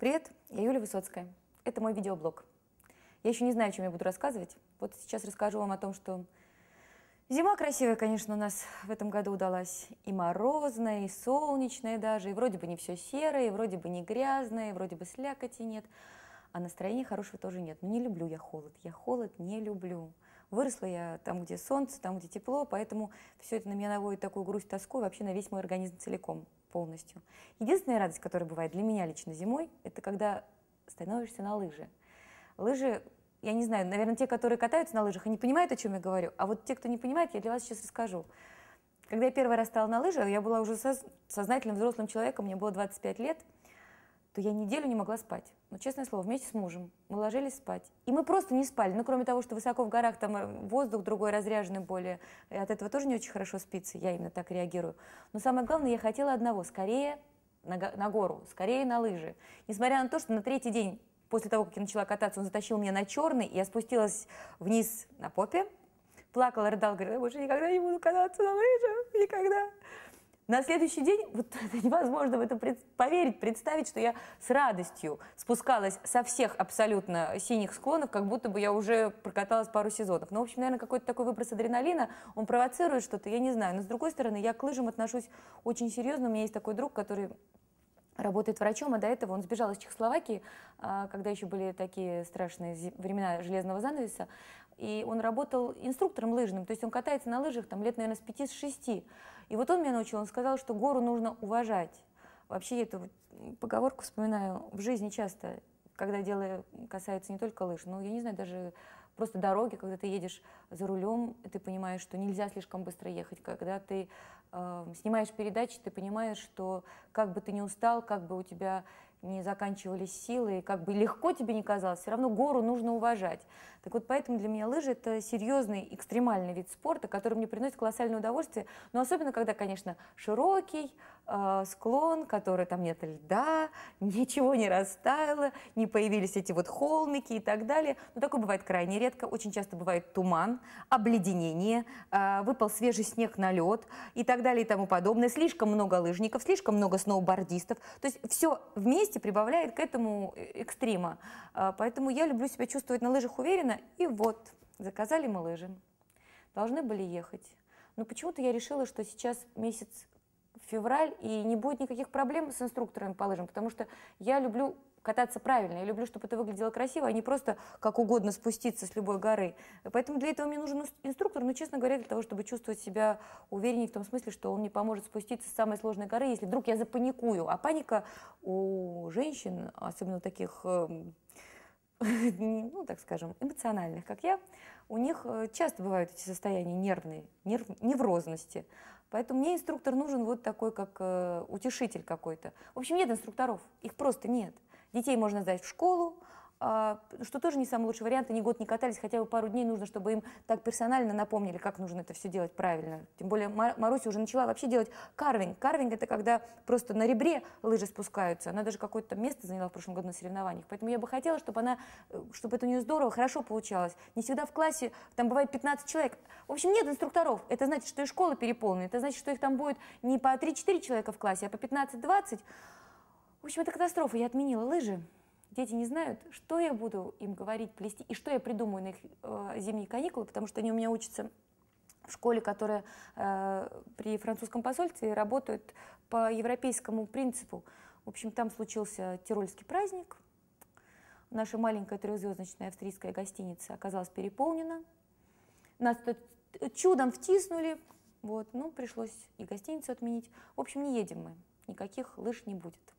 Привет, я Юлия Высоцкая. Это мой видеоблог. Я еще не знаю, о чем я буду рассказывать. Вот сейчас расскажу вам о том, что зима красивая, конечно, у нас в этом году удалась. И морозная, и солнечная даже, и вроде бы не все серое, и вроде бы не грязное, и вроде бы слякоти нет. А настроения хорошего тоже нет. Но ну, не люблю я холод. Я холод не люблю. Выросла я там, где солнце, там, где тепло, поэтому все это на меня наводит такую грусть, тоску и вообще на весь мой организм целиком, полностью. Единственная радость, которая бывает для меня лично зимой, это когда становишься на лыжи. Лыжи, я не знаю, наверное, те, которые катаются на лыжах, они понимают, о чем я говорю, а вот те, кто не понимает, я для вас сейчас расскажу. Когда я первый раз стала на лыжах, я была уже сознательным взрослым человеком, мне было 25 лет – то я неделю не могла спать. Ну, честное слово, вместе с мужем. Мы ложились спать. И мы просто не спали. Ну, кроме того, что высоко в горах, там э, воздух другой разряженный более. И от этого тоже не очень хорошо спится. Я именно так реагирую. Но самое главное, я хотела одного. Скорее на, на гору, скорее на лыжи. Несмотря на то, что на третий день после того, как я начала кататься, он затащил меня на черный, и я спустилась вниз на попе, плакала, рыдала, говорила, я больше никогда не буду кататься на лыжах, никогда. На следующий день, вот невозможно в это пред, поверить, представить, что я с радостью спускалась со всех абсолютно синих склонов, как будто бы я уже прокаталась пару сезонов. Ну, в общем, наверное, какой-то такой выброс адреналина, он провоцирует что-то, я не знаю. Но, с другой стороны, я к лыжам отношусь очень серьезно. У меня есть такой друг, который работает врачом, а до этого он сбежал из Чехословакии, а, когда еще были такие страшные времена железного занавеса, и он работал инструктором лыжным, то есть он катается на лыжах там лет, наверное, с пяти, с шести. И вот он меня научил, он сказал, что гору нужно уважать. Вообще я эту поговорку вспоминаю в жизни часто, когда дело касается не только лыж, но я не знаю, даже просто дороги, когда ты едешь за рулем, ты понимаешь, что нельзя слишком быстро ехать. Когда ты э, снимаешь передачи, ты понимаешь, что как бы ты ни устал, как бы у тебя не заканчивались силы, и как бы легко тебе не казалось, все равно гору нужно уважать. Так вот, поэтому для меня лыжи – это серьезный экстремальный вид спорта, который мне приносит колоссальное удовольствие, но особенно, когда, конечно, широкий, а, склон, который там нет льда, ничего не растаяло, не появились эти вот холмики и так далее. Но такое бывает крайне редко. Очень часто бывает туман, обледенение, а, выпал свежий снег на лед и так далее и тому подобное. Слишком много лыжников, слишком много сноубордистов. То есть все вместе прибавляет к этому э, экстрима. А, поэтому я люблю себя чувствовать на лыжах уверенно. И вот, заказали мы лыжи. Должны были ехать. Но почему-то я решила, что сейчас месяц февраль, и не будет никаких проблем с инструкторами по лыжам, потому что я люблю кататься правильно. Я люблю, чтобы это выглядело красиво, а не просто как угодно спуститься с любой горы. Поэтому для этого мне нужен инструктор, но, честно говоря, для того, чтобы чувствовать себя увереннее в том смысле, что он мне поможет спуститься с самой сложной горы, если вдруг я запаникую. А паника у женщин, особенно таких, эм, ну, так скажем, эмоциональных, как я, у них э, часто бывают эти состояния нервные, нерв, неврозности. Поэтому мне инструктор нужен вот такой, как э, утешитель какой-то. В общем, нет инструкторов, их просто нет. Детей можно сдать в школу, а, что тоже не самый лучший вариант, они год не катались, хотя бы пару дней нужно, чтобы им так персонально напомнили, как нужно это все делать правильно. Тем более Маруся уже начала вообще делать карвинг. Карвинг — это когда просто на ребре лыжи спускаются. Она даже какое-то место заняла в прошлом году на соревнованиях. Поэтому я бы хотела, чтобы она, э, чтобы это у нее здорово, хорошо получалось. Не всегда в классе, там бывает 15 человек. В общем, нет инструкторов. Это значит, что и школа переполнена. Это значит, что их там будет не по 3-4 человека в классе, а по 15-20. В общем, это катастрофа. Я отменила лыжи. Дети не знают, что я буду им говорить, плести, и что я придумаю на их э, зимние каникулы, потому что они у меня учатся в школе, которая э, при французском посольстве работает по европейскому принципу. В общем, там случился тирольский праздник. Наша маленькая трехзвездочная австрийская гостиница оказалась переполнена. Нас тут чудом втиснули, вот, ну, пришлось и гостиницу отменить. В общем, не едем мы, никаких лыж не будет.